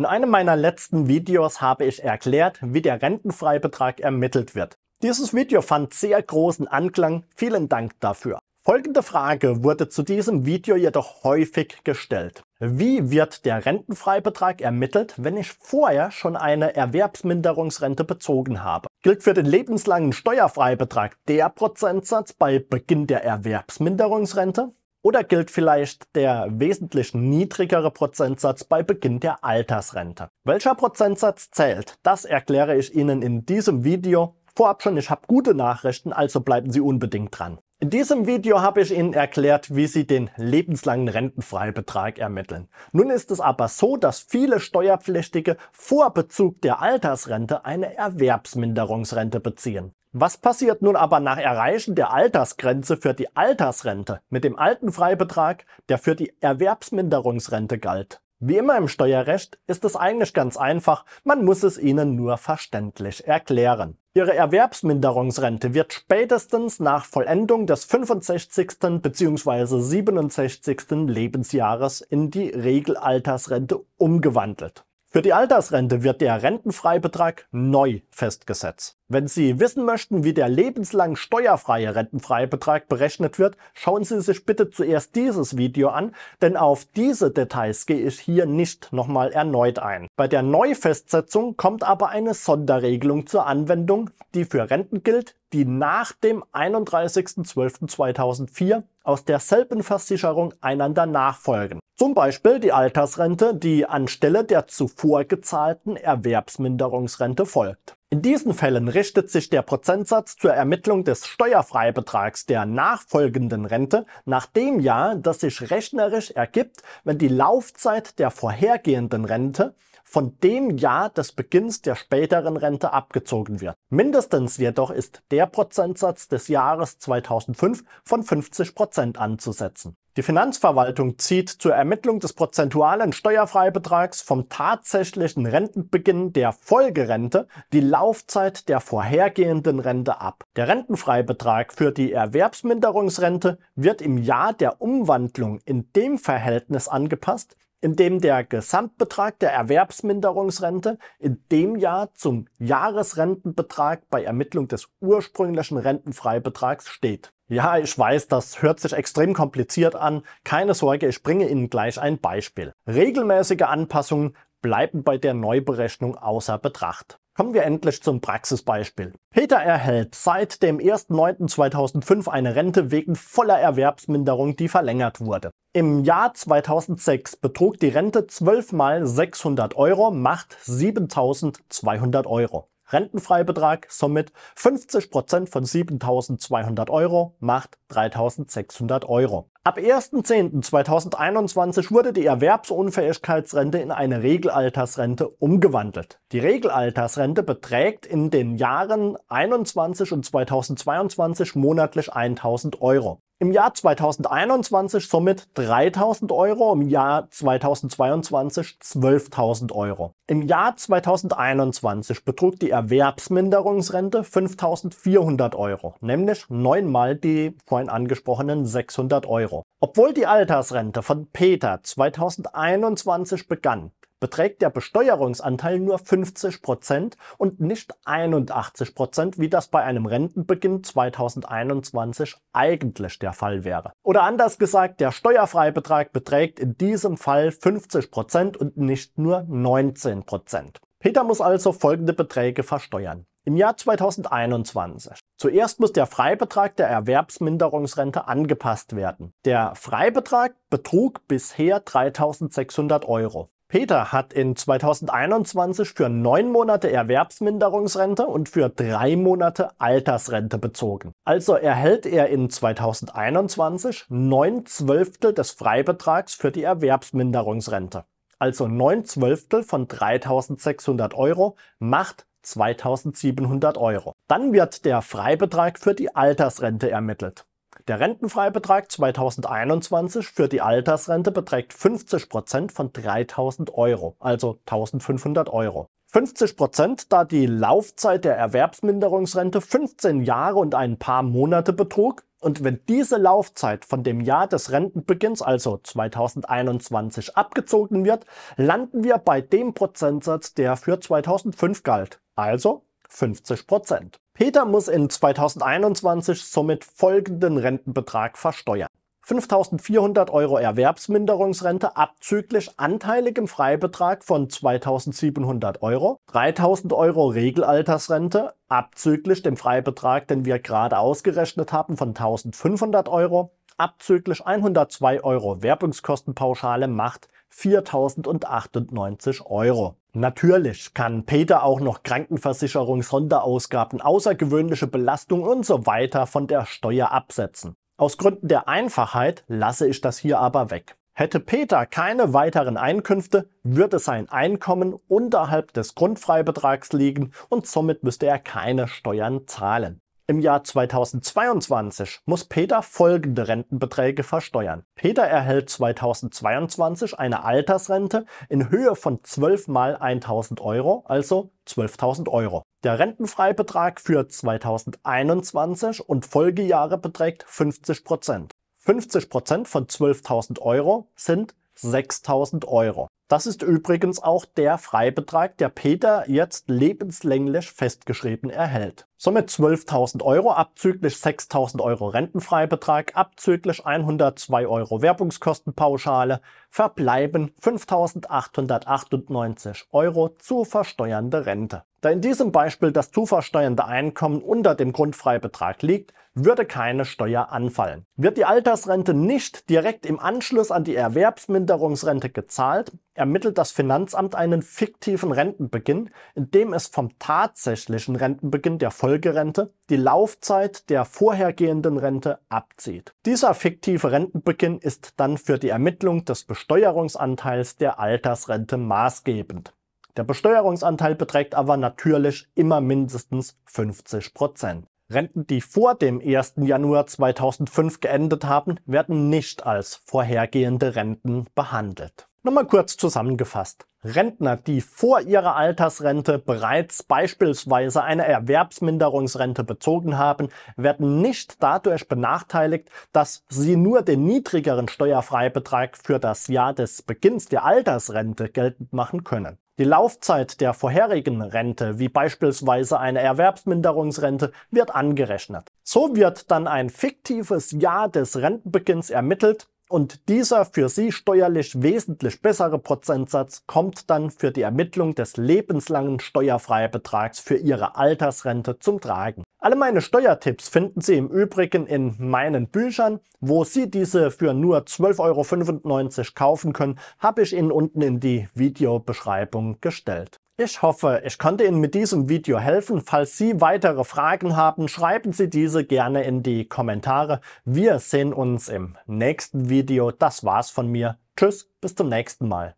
In einem meiner letzten Videos habe ich erklärt, wie der Rentenfreibetrag ermittelt wird. Dieses Video fand sehr großen Anklang. Vielen Dank dafür. Folgende Frage wurde zu diesem Video jedoch häufig gestellt. Wie wird der Rentenfreibetrag ermittelt, wenn ich vorher schon eine Erwerbsminderungsrente bezogen habe? Gilt für den lebenslangen Steuerfreibetrag der Prozentsatz bei Beginn der Erwerbsminderungsrente? Oder gilt vielleicht der wesentlich niedrigere Prozentsatz bei Beginn der Altersrente? Welcher Prozentsatz zählt, das erkläre ich Ihnen in diesem Video. Vorab schon, ich habe gute Nachrichten, also bleiben Sie unbedingt dran. In diesem Video habe ich Ihnen erklärt, wie Sie den lebenslangen Rentenfreibetrag ermitteln. Nun ist es aber so, dass viele Steuerpflichtige vor Bezug der Altersrente eine Erwerbsminderungsrente beziehen. Was passiert nun aber nach Erreichen der Altersgrenze für die Altersrente mit dem alten Freibetrag, der für die Erwerbsminderungsrente galt? Wie immer im Steuerrecht ist es eigentlich ganz einfach, man muss es Ihnen nur verständlich erklären. Ihre Erwerbsminderungsrente wird spätestens nach Vollendung des 65. bzw. 67. Lebensjahres in die Regelaltersrente umgewandelt. Für die Altersrente wird der Rentenfreibetrag neu festgesetzt. Wenn Sie wissen möchten, wie der lebenslang steuerfreie Rentenfreibetrag berechnet wird, schauen Sie sich bitte zuerst dieses Video an, denn auf diese Details gehe ich hier nicht nochmal erneut ein. Bei der Neufestsetzung kommt aber eine Sonderregelung zur Anwendung, die für Renten gilt, die nach dem 31.12.2004 aus derselben Versicherung einander nachfolgen. Zum Beispiel die Altersrente, die anstelle der zuvor gezahlten Erwerbsminderungsrente folgt. In diesen Fällen richtet sich der Prozentsatz zur Ermittlung des Steuerfreibetrags der nachfolgenden Rente nach dem Jahr, das sich rechnerisch ergibt, wenn die Laufzeit der vorhergehenden Rente von dem Jahr des Beginns der späteren Rente abgezogen wird. Mindestens jedoch ist der Prozentsatz des Jahres 2005 von 50 Prozent anzusetzen. Die Finanzverwaltung zieht zur Ermittlung des prozentualen Steuerfreibetrags vom tatsächlichen Rentenbeginn der Folgerente die Laufzeit der vorhergehenden Rente ab. Der Rentenfreibetrag für die Erwerbsminderungsrente wird im Jahr der Umwandlung in dem Verhältnis angepasst, in dem der Gesamtbetrag der Erwerbsminderungsrente in dem Jahr zum Jahresrentenbetrag bei Ermittlung des ursprünglichen Rentenfreibetrags steht. Ja, ich weiß, das hört sich extrem kompliziert an. Keine Sorge, ich bringe Ihnen gleich ein Beispiel. Regelmäßige Anpassungen bleiben bei der Neuberechnung außer Betracht. Kommen wir endlich zum Praxisbeispiel. Peter erhält seit dem 1.9.2005 eine Rente wegen voller Erwerbsminderung, die verlängert wurde. Im Jahr 2006 betrug die Rente 12 mal 600 Euro, macht 7200 Euro. Rentenfreibetrag somit 50% von 7.200 Euro macht 3.600 Euro. Ab 1.10.2021 wurde die Erwerbsunfähigkeitsrente in eine Regelaltersrente umgewandelt. Die Regelaltersrente beträgt in den Jahren 21 und 2022 monatlich 1.000 Euro. Im Jahr 2021 somit 3.000 Euro, im Jahr 2022 12.000 Euro. Im Jahr 2021 betrug die Erwerbsminderungsrente 5.400 Euro, nämlich neunmal die vorhin angesprochenen 600 Euro. Obwohl die Altersrente von Peter 2021 begann, beträgt der Besteuerungsanteil nur 50% und nicht 81%, wie das bei einem Rentenbeginn 2021 eigentlich der Fall wäre. Oder anders gesagt, der Steuerfreibetrag beträgt in diesem Fall 50% und nicht nur 19%. Peter muss also folgende Beträge versteuern. Im Jahr 2021. Zuerst muss der Freibetrag der Erwerbsminderungsrente angepasst werden. Der Freibetrag betrug bisher 3600 Euro. Peter hat in 2021 für neun Monate Erwerbsminderungsrente und für drei Monate Altersrente bezogen. Also erhält er in 2021 neun Zwölftel des Freibetrags für die Erwerbsminderungsrente. Also neun Zwölftel von 3600 Euro macht 2700 Euro. Dann wird der Freibetrag für die Altersrente ermittelt. Der Rentenfreibetrag 2021 für die Altersrente beträgt 50 von 3000 Euro, also 1500 Euro. 50 Prozent, da die Laufzeit der Erwerbsminderungsrente 15 Jahre und ein paar Monate betrug. Und wenn diese Laufzeit von dem Jahr des Rentenbeginns, also 2021, abgezogen wird, landen wir bei dem Prozentsatz, der für 2005 galt, also 50 Prozent. Peter muss in 2021 somit folgenden Rentenbetrag versteuern. 5.400 Euro Erwerbsminderungsrente abzüglich anteiligem Freibetrag von 2.700 Euro, 3.000 Euro Regelaltersrente abzüglich dem Freibetrag, den wir gerade ausgerechnet haben, von 1.500 Euro, abzüglich 102 Euro Werbungskostenpauschale macht 4.098 Euro. Natürlich kann Peter auch noch Krankenversicherung, Sonderausgaben, außergewöhnliche Belastung und so weiter von der Steuer absetzen. Aus Gründen der Einfachheit lasse ich das hier aber weg. Hätte Peter keine weiteren Einkünfte, würde sein Einkommen unterhalb des Grundfreibetrags liegen und somit müsste er keine Steuern zahlen. Im Jahr 2022 muss Peter folgende Rentenbeträge versteuern. Peter erhält 2022 eine Altersrente in Höhe von 12 mal 1000 Euro, also 12.000 Euro. Der Rentenfreibetrag für 2021 und Folgejahre beträgt 50 Prozent. 50 Prozent von 12.000 Euro sind 6.000 Euro. Das ist übrigens auch der Freibetrag, der Peter jetzt lebenslänglich festgeschrieben erhält. Somit 12.000 Euro abzüglich 6.000 Euro Rentenfreibetrag, abzüglich 102 Euro Werbungskostenpauschale, verbleiben 5.898 Euro zu versteuernde Rente. Da in diesem Beispiel das zu versteuernde Einkommen unter dem Grundfreibetrag liegt, würde keine Steuer anfallen. Wird die Altersrente nicht direkt im Anschluss an die Erwerbsminderungsrente gezahlt, ermittelt das Finanzamt einen fiktiven Rentenbeginn, indem es vom tatsächlichen Rentenbeginn der Folgerente die Laufzeit der vorhergehenden Rente abzieht. Dieser fiktive Rentenbeginn ist dann für die Ermittlung des Besteuerungsanteils der Altersrente maßgebend. Der Besteuerungsanteil beträgt aber natürlich immer mindestens 50 Prozent. Renten, die vor dem 1. Januar 2005 geendet haben, werden nicht als vorhergehende Renten behandelt. Nochmal kurz zusammengefasst. Rentner, die vor ihrer Altersrente bereits beispielsweise eine Erwerbsminderungsrente bezogen haben, werden nicht dadurch benachteiligt, dass sie nur den niedrigeren Steuerfreibetrag für das Jahr des Beginns der Altersrente geltend machen können. Die Laufzeit der vorherigen Rente, wie beispielsweise eine Erwerbsminderungsrente, wird angerechnet. So wird dann ein fiktives Jahr des Rentenbeginns ermittelt und dieser für Sie steuerlich wesentlich bessere Prozentsatz kommt dann für die Ermittlung des lebenslangen Steuerfreibetrags für Ihre Altersrente zum Tragen. Alle meine Steuertipps finden Sie im Übrigen in meinen Büchern. Wo Sie diese für nur 12,95 Euro kaufen können, habe ich Ihnen unten in die Videobeschreibung gestellt. Ich hoffe, ich konnte Ihnen mit diesem Video helfen. Falls Sie weitere Fragen haben, schreiben Sie diese gerne in die Kommentare. Wir sehen uns im nächsten Video. Das war's von mir. Tschüss, bis zum nächsten Mal.